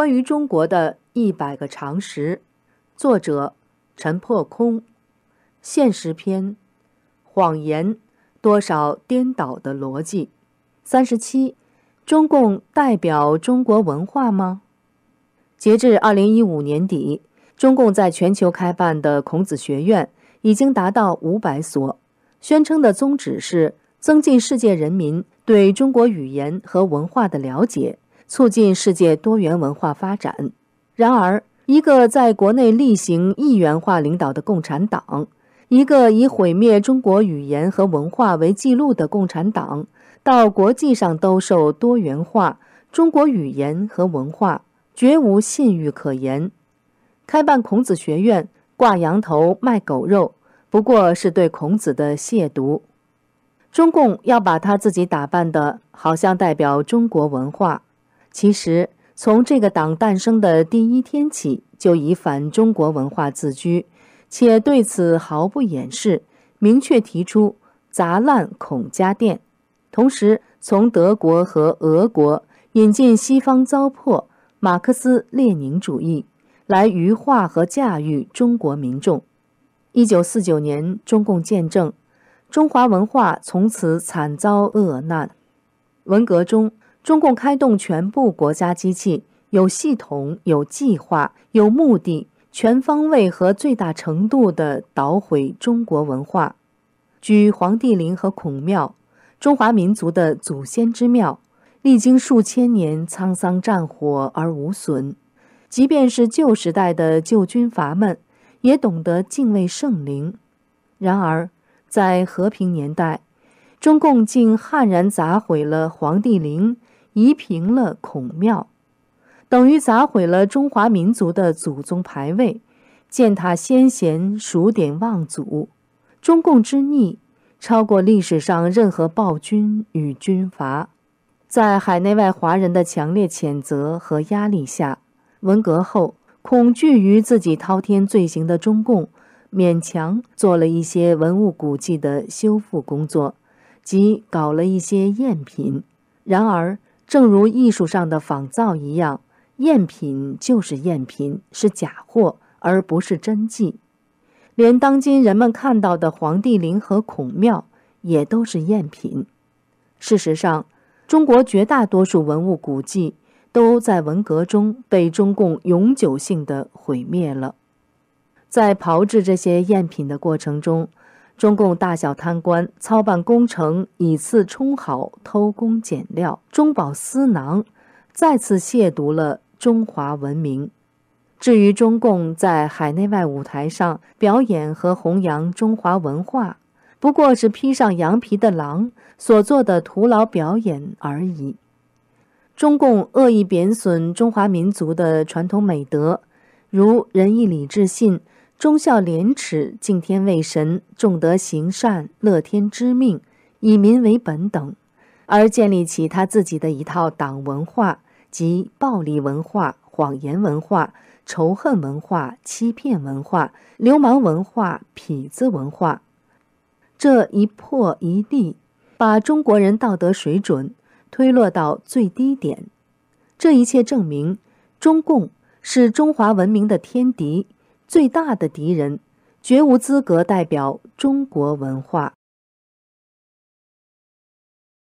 关于中国的一百个常识，作者陈破空，现实篇，谎言多少颠倒的逻辑，三十七，中共代表中国文化吗？截至二零一五年底，中共在全球开办的孔子学院已经达到五百所，宣称的宗旨是增进世界人民对中国语言和文化的了解。促进世界多元文化发展。然而，一个在国内厉行一元化领导的共产党，一个以毁灭中国语言和文化为记录的共产党，到国际上兜售多元化中国语言和文化，绝无信誉可言。开办孔子学院，挂羊头卖狗肉，不过是对孔子的亵渎。中共要把他自己打扮的好像代表中国文化。其实，从这个党诞生的第一天起，就以反中国文化自居，且对此毫不掩饰，明确提出“砸烂孔家店”，同时从德国和俄国引进西方糟粕——马克思列宁主义，来愚化和驾驭中国民众。一九四九年，中共建政，中华文化从此惨遭厄难。文革中。中共开动全部国家机器，有系统、有计划、有目的，全方位和最大程度地捣毁中国文化。举黄帝陵和孔庙，中华民族的祖先之庙，历经数千年沧桑战火而无损。即便是旧时代的旧军阀们，也懂得敬畏圣灵。然而，在和平年代，中共竟悍然砸毁了黄帝陵。夷平了孔庙，等于砸毁了中华民族的祖宗牌位，践踏先贤，数典忘祖。中共之逆，超过历史上任何暴君与军阀。在海内外华人的强烈谴责和压力下，文革后，恐惧于自己滔天罪行的中共，勉强做了一些文物古迹的修复工作，即搞了一些赝品。然而。正如艺术上的仿造一样，赝品就是赝品，是假货，而不是真迹。连当今人们看到的黄帝陵和孔庙也都是赝品。事实上，中国绝大多数文物古迹都在文革中被中共永久性的毁灭了。在炮制这些赝品的过程中。中共大小贪官操办工程，以次充好，偷工减料，中饱私囊，再次亵渎了中华文明。至于中共在海内外舞台上表演和弘扬中华文化，不过是披上羊皮的狼所做的徒劳表演而已。中共恶意贬损中华民族的传统美德，如仁义礼智信。忠孝廉耻、敬天畏神、重德行善、乐天知命、以民为本等，而建立起他自己的一套党文化及暴力文化、谎言文化、仇恨文化、欺骗文化、流氓文化、痞子文化，这一破一立，把中国人道德水准推落到最低点。这一切证明，中共是中华文明的天敌。最大的敌人，绝无资格代表中国文化。